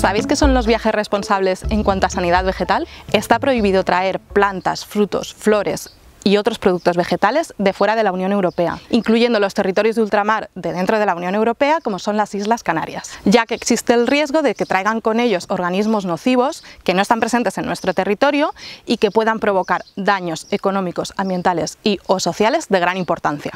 ¿Sabéis qué son los viajes responsables en cuanto a sanidad vegetal? Está prohibido traer plantas, frutos, flores, y otros productos vegetales de fuera de la Unión Europea, incluyendo los territorios de ultramar de dentro de la Unión Europea, como son las Islas Canarias, ya que existe el riesgo de que traigan con ellos organismos nocivos que no están presentes en nuestro territorio y que puedan provocar daños económicos, ambientales y o sociales de gran importancia.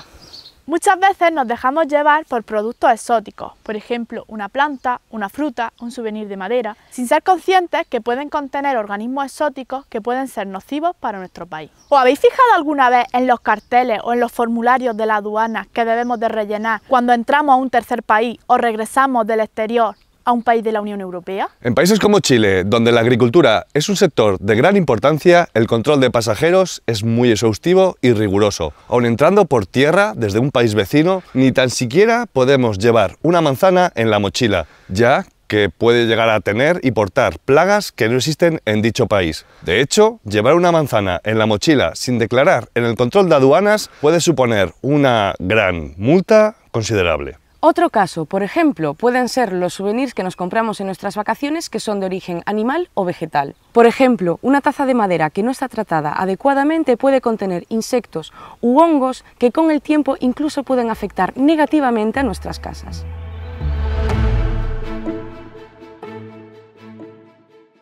Muchas veces nos dejamos llevar por productos exóticos, por ejemplo una planta, una fruta, un souvenir de madera, sin ser conscientes que pueden contener organismos exóticos que pueden ser nocivos para nuestro país. ¿Os habéis fijado alguna vez en los carteles o en los formularios de la aduana que debemos de rellenar cuando entramos a un tercer país o regresamos del exterior a un país de la Unión Europea? En países como Chile, donde la agricultura es un sector de gran importancia, el control de pasajeros es muy exhaustivo y riguroso. Aun entrando por tierra desde un país vecino, ni tan siquiera podemos llevar una manzana en la mochila, ya que puede llegar a tener y portar plagas que no existen en dicho país. De hecho, llevar una manzana en la mochila sin declarar en el control de aduanas puede suponer una gran multa considerable. Otro caso, por ejemplo, pueden ser los souvenirs que nos compramos en nuestras vacaciones que son de origen animal o vegetal. Por ejemplo, una taza de madera que no está tratada adecuadamente puede contener insectos u hongos que con el tiempo incluso pueden afectar negativamente a nuestras casas.